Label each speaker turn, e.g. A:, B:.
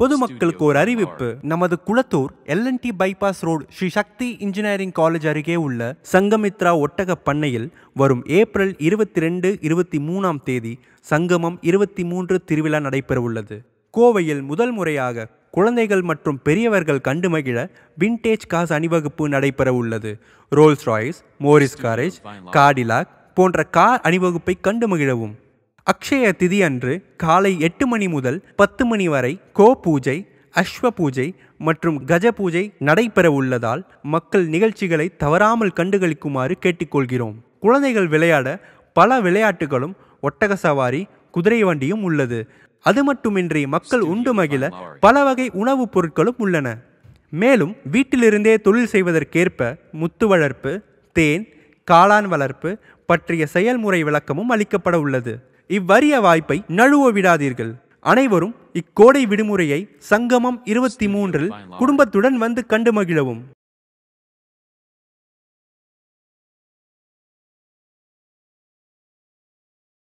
A: பொதுமக்களுக்கு ஒரு அறிவிப்பு நமது Kolathur L and T bypass road Sri Sakthi engineering college அருகே உள்ள சங்கமித்ரா ஒட்டக பண்ணையில் வரும் ஏப்ரல் இருபத்தி ரெண்டு இருபத்தி மூணாம் தேதி சங்கமம் இருபத்தி மூன்று திருவிழா நடைபெறவுள்ளது கோவையில் முதல் முறையாக குழந்தைகள் மற்றும் பெரியவர்கள் கண்டு மகிழ வின்டேஜ் காஸ் அணிவகுப்பு நடைபெற உள்ளது Rolls Royce Morris Garage Cadillac போன்ற கார் அணிவகுப்பை கண்டு மகிழவும் அக்ஷய திதி அன்று காலை எட்டு மணி முதல் பத்து மணி வரை கோ பூஜை அஸ்வ பூஜை மற்றும் கஜ பூஜை நடைபெற உள்ளதால் மக்கள் நிகழ்ச்சிகளை தவறாமல் கண்டுகளிக்குமாறு கேட்டுக்கொள்கிறோம் குழந்தைகள் விளையாட பல விளையாட்டுகளும் ஒட்டக சவாரி குதிரை வண்டியும் உள்ளது அது மட்டுமின்றி மக்கள் உண்டு மகிழ பல வகை உணவுப் பொருட்களும் உள்ளன மேலும் வீட்டிலிருந்தே தொழில் செய்வதற்கேற்ப முத்து வளர்ப்பு தேன் காளான் வளர்ப்பு பற்றிய செயல்முறை விளக்கமும் அளிக்கப்பட உள்ளது இவ்வரிய வாய்ப்பை நழுவ விடாதீர்கள் அனைவரும் இக்கோடை விடுமுறையை சங்கமம் இருபத்தி மூன்றில் குடும்பத்துடன் வந்து கண்டு மகிழவும்